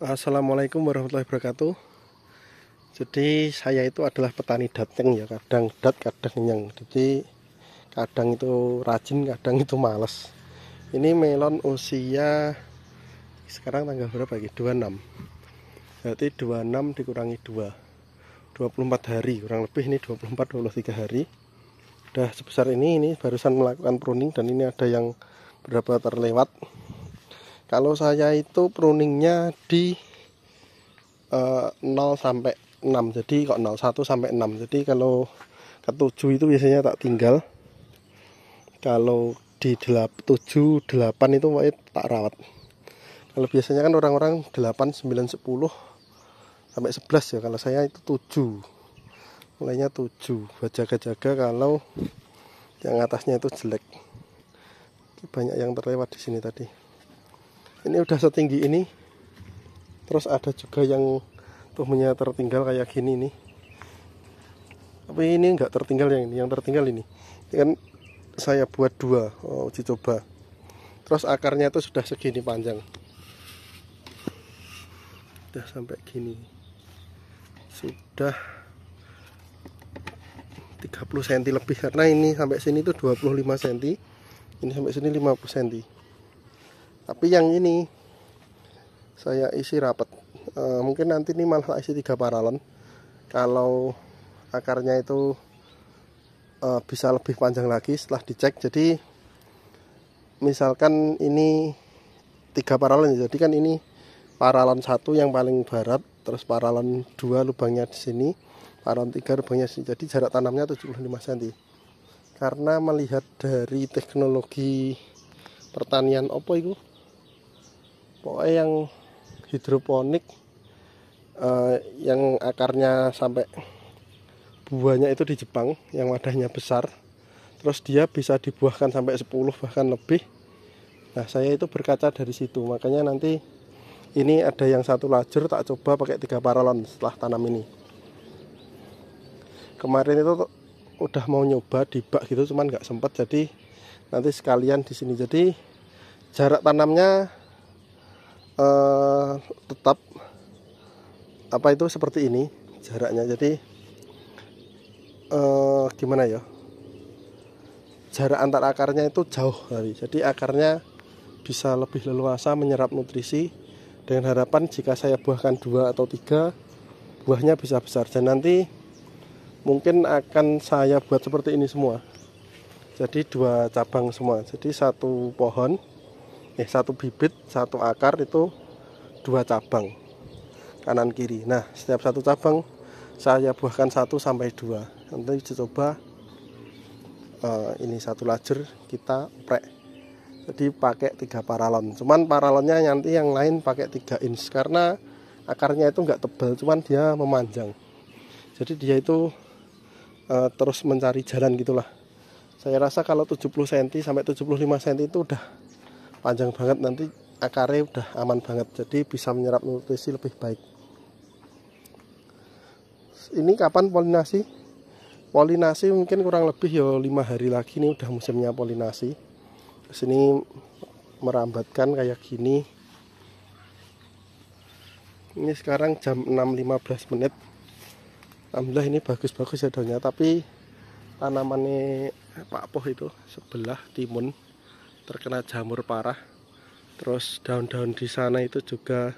Assalamualaikum warahmatullahi wabarakatuh Jadi saya itu adalah petani dateng ya Kadang dat kadang nyeng Jadi kadang itu rajin kadang itu males Ini melon usia Sekarang tanggal berapa ya 26 Berarti 26 dikurangi 2 24 hari kurang lebih ini 24-23 hari Udah sebesar ini ini barusan melakukan pruning dan ini ada yang berapa terlewat kalau saya itu pruningnya di uh, eh, 0 sampai 6 jadi kok 01 sampai 6 jadi kalau ke 7 itu biasanya tak tinggal kalau di 8, 7, 8 itu tak rawat kalau biasanya kan orang-orang 8, 9, 10 sampai 11 ya kalau saya itu 7 mulainya 7 buat jaga-jaga kalau yang atasnya itu jelek banyak yang terlewat di sini tadi ini udah setinggi ini terus ada juga yang tuhnya tertinggal kayak gini nih tapi ini enggak tertinggal yang ini yang tertinggal ini ini kan saya buat dua oh, uji coba terus akarnya itu sudah segini panjang sudah sampai gini sudah 30 cm lebih karena ini sampai sini itu 25 cm ini sampai sini 50 cm tapi yang ini saya isi rapat e, mungkin nanti ini malah isi tiga paralon kalau akarnya itu e, bisa lebih panjang lagi setelah dicek jadi misalkan ini tiga paralon ya. jadi kan ini paralon satu yang paling barat terus paralon dua lubangnya di sini paralon tiga lubangnya di sini jadi jarak tanamnya 75 cm karena melihat dari teknologi pertanian opo itu pokoknya yang hidroponik eh, yang akarnya sampai buahnya itu di Jepang yang wadahnya besar terus dia bisa dibuahkan sampai 10 bahkan lebih nah saya itu berkaca dari situ makanya nanti ini ada yang satu lajur tak coba pakai tiga paralon setelah tanam ini kemarin itu udah mau nyoba di bak gitu cuman nggak sempet jadi nanti sekalian di sini jadi jarak tanamnya Eh, tetap apa itu seperti ini jaraknya jadi uh, gimana ya jarak antar akarnya itu jauh kali jadi akarnya bisa lebih leluasa menyerap nutrisi dengan harapan jika saya buahkan dua atau tiga buahnya bisa besar dan nanti mungkin akan saya buat seperti ini semua jadi dua cabang semua jadi satu pohon eh satu bibit satu akar itu dua cabang kanan kiri nah setiap satu cabang saya buahkan satu sampai dua nanti dicoba uh, ini satu lajer kita prek jadi pakai tiga paralon cuman paralonnya nanti yang lain pakai tiga inch karena akarnya itu enggak tebal cuman dia memanjang jadi dia itu uh, terus mencari jalan gitulah saya rasa kalau 70 cm sampai 75 cm itu udah panjang banget nanti akarnya udah aman banget jadi bisa menyerap nutrisi lebih baik ini kapan polinasi polinasi mungkin kurang lebih ya lima hari lagi nih udah musimnya polinasi sini merambatkan kayak gini ini sekarang jam 6.15 menit Alhamdulillah ini bagus-bagus ya daunnya tapi tanamannya Pak Poh itu sebelah timun terkena jamur parah terus daun-daun di sana itu juga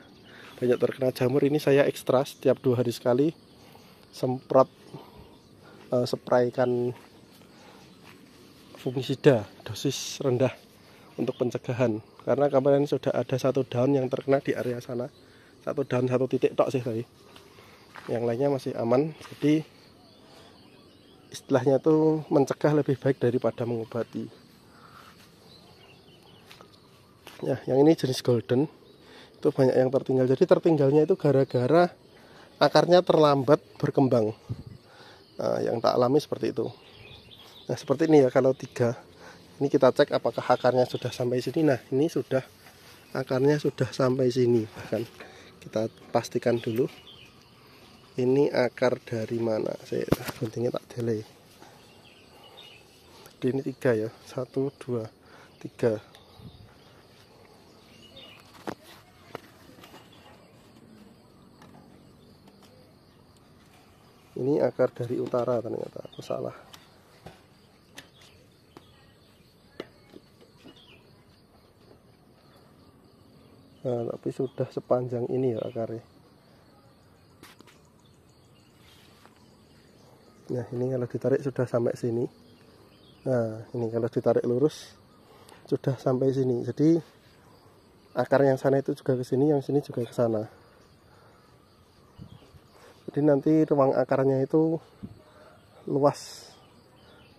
banyak terkena jamur ini saya ekstra setiap dua hari sekali semprot uh, spraykan fungisida dosis rendah untuk pencegahan karena kemarin sudah ada satu daun yang terkena di area sana satu daun satu titik tok sih tadi yang lainnya masih aman jadi istilahnya tuh mencegah lebih baik daripada mengobati ya yang ini jenis golden itu banyak yang tertinggal jadi tertinggalnya itu gara-gara akarnya terlambat berkembang nah, yang tak alami seperti itu nah seperti ini ya kalau tiga ini kita cek apakah akarnya sudah sampai sini nah ini sudah akarnya sudah sampai sini bahkan kita pastikan dulu ini akar dari mana saya pentingnya tak delay jadi ini tiga ya satu dua tiga ini akar dari utara ternyata aku salah nah, tapi sudah sepanjang ini ya akarnya nah ini kalau ditarik sudah sampai sini nah ini kalau ditarik lurus sudah sampai sini jadi akar yang sana itu juga ke sini yang sini juga ke sana jadi nanti ruang akarnya itu luas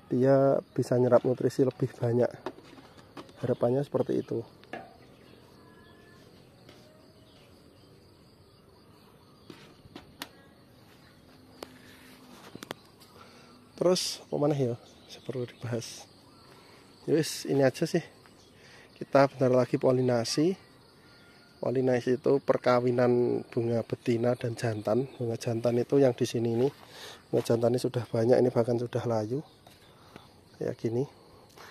dia bisa nyerap nutrisi lebih banyak harapannya seperti itu terus mana ya perlu dibahas Yowis, ya ini aja sih kita bentar lagi polinasi Polinasi itu perkawinan bunga betina dan jantan. Bunga jantan itu yang di sini ini. Bunga jantan ini sudah banyak ini bahkan sudah layu. Ya gini.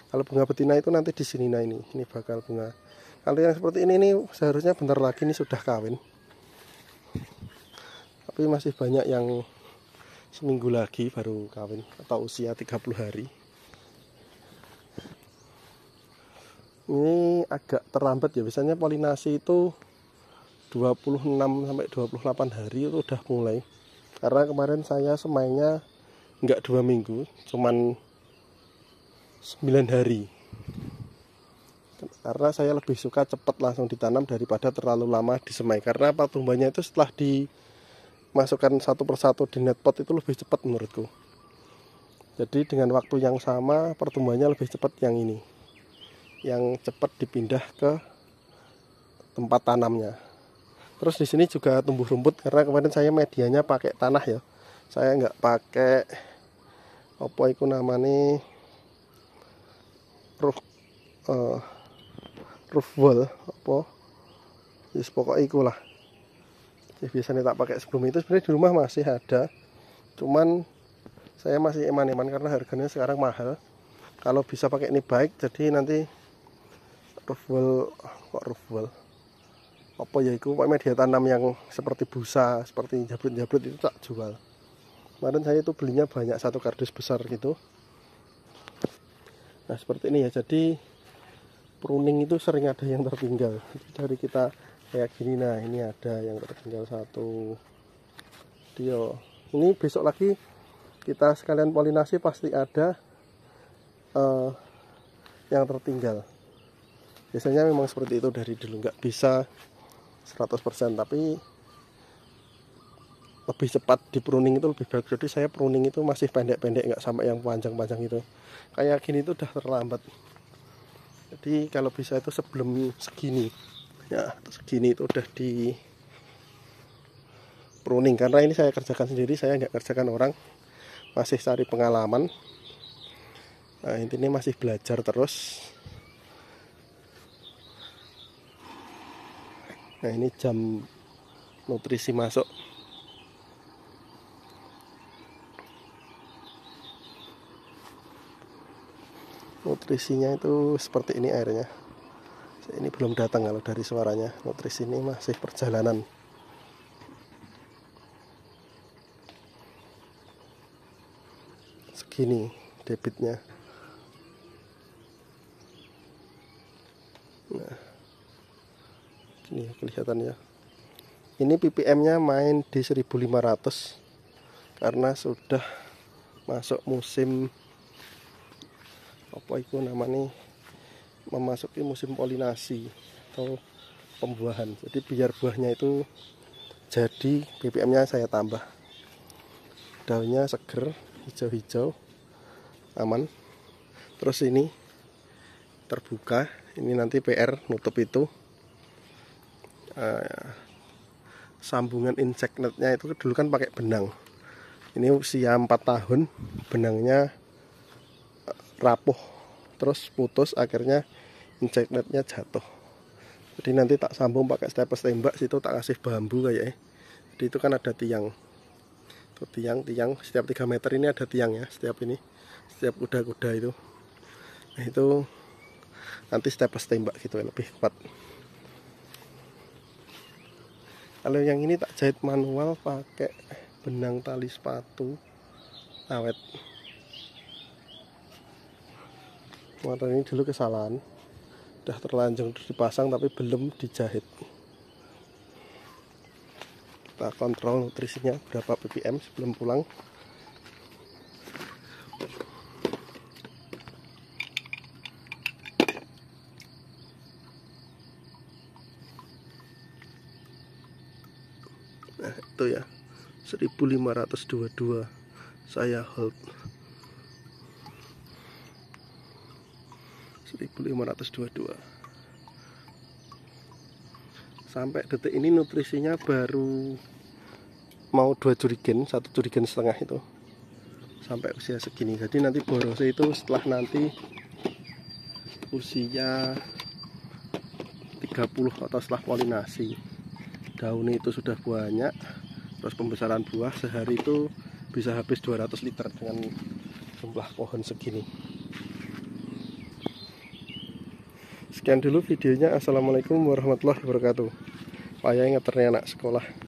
Kalau bunga betina itu nanti di sini nah ini. Ini bakal bunga. Kalau yang seperti ini ini seharusnya bentar lagi ini sudah kawin. Tapi masih banyak yang seminggu lagi baru kawin atau usia 30 hari. ini agak terlambat ya biasanya polinasi itu 26 sampai 28 hari itu udah mulai karena kemarin saya semainya nggak dua minggu cuman 9 hari karena saya lebih suka cepat langsung ditanam daripada terlalu lama disemai karena pertumbuhannya itu setelah dimasukkan satu persatu di netpot itu lebih cepat menurutku jadi dengan waktu yang sama pertumbuhannya lebih cepat yang ini yang cepat dipindah ke tempat tanamnya terus di sini juga tumbuh rumput karena kemarin saya medianya pakai tanah ya saya nggak pakai apa itu namanya roof uh, roof wall apa yes, pokok itu lah ya, biasanya tak pakai sebelum itu sebenarnya di rumah masih ada cuman saya masih eman-eman karena harganya sekarang mahal kalau bisa pakai ini baik jadi nanti roof wall kok roof wall apa ya itu media tanam yang seperti busa seperti jabut-jabut itu tak jual kemarin saya itu belinya banyak satu kardus besar gitu nah seperti ini ya jadi pruning itu sering ada yang tertinggal dari kita kayak gini nah ini ada yang tertinggal satu dio ya. ini besok lagi kita sekalian polinasi pasti ada uh, yang tertinggal biasanya memang seperti itu dari dulu nggak bisa 100% tapi lebih cepat di pruning itu lebih bagus jadi saya pruning itu masih pendek-pendek nggak sampai yang panjang-panjang itu kayak gini itu udah terlambat jadi kalau bisa itu sebelum segini ya segini itu udah di pruning karena ini saya kerjakan sendiri saya nggak kerjakan orang masih cari pengalaman nah intinya masih belajar terus Nah ini jam nutrisi masuk nutrisinya itu seperti ini airnya ini belum datang kalau dari suaranya nutrisi ini masih perjalanan segini debitnya ya ini ppm nya main di 1500 karena sudah masuk musim apa itu namanya memasuki musim polinasi atau pembuahan jadi biar buahnya itu jadi ppm nya saya tambah daunnya seger hijau-hijau aman terus ini terbuka ini nanti PR nutup itu Eh, sambungan insectnetnya itu dulu kan pakai benang ini usia 4 tahun benangnya eh, rapuh terus putus akhirnya insectnetnya jatuh jadi nanti tak sambung pakai staples tembak situ tak kasih bambu kayaknya jadi itu kan ada tiang itu tiang tiang setiap 3 meter ini ada tiang ya setiap ini setiap kuda-kuda itu nah itu nanti staples tembak gitu lebih kuat kalau yang ini tak jahit manual pakai benang tali sepatu awet warna ini dulu kesalahan udah terlanjur dipasang tapi belum dijahit kita kontrol nutrisinya berapa ppm sebelum pulang itu ya 1522 saya hold 1522 sampai detik ini nutrisinya baru mau dua jurigen satu jurigen setengah itu sampai usia segini jadi nanti borosnya itu setelah nanti usia 30 atau setelah polinasi daunnya itu sudah banyak terus pembesaran buah sehari itu bisa habis 200 liter dengan jumlah pohon segini sekian dulu videonya assalamualaikum warahmatullahi wabarakatuh payah ngeternya anak sekolah